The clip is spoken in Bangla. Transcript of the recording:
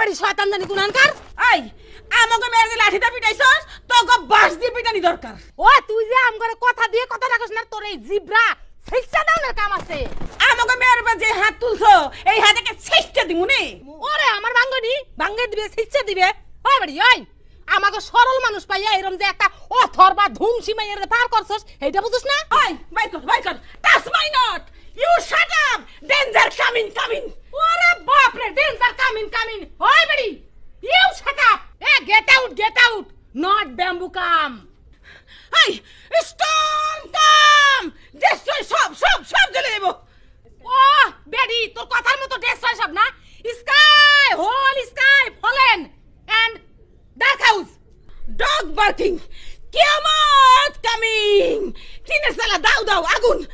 বাড়ি শয়তান জানি কুনানকার আই আমাকে মেরে যে লাঠিটা পিটাইছস তোকে বাস দিয়ে পিটানি দরকার ও তুই যে আমগরে কথা দিয়ে কথা রাখছ না তোর এই জিব্রা শিক্ষা দাও না কাম আছে আমাকে মেয়ের যে হাত তুলছো এই হাতকে শিক্ষা দিমু নে ওরে আমার বাঙ্গনি বাঙ্গে দিবে শিক্ষা দিবে ও বাড়ি ওই আমাকে সরল মানুষ পাইয়া এরম যে একটা অথর বা ধুমসি মাইয়ের পার করছস এইটা বুঝছ না ওই বাই কর that's my not you shut up danger coming coming somebody! You shut up! Hey, get out, get out! Not bamboo cam! Hey, storm cam! Destroy shop, shop, shop jale debo! Oh, Betty, তোর কথার মতো destroy shop না? Sky, whole sky fallen and dark house, dog barking, kiamat coming! টিনের সালা দাও দাও আগুন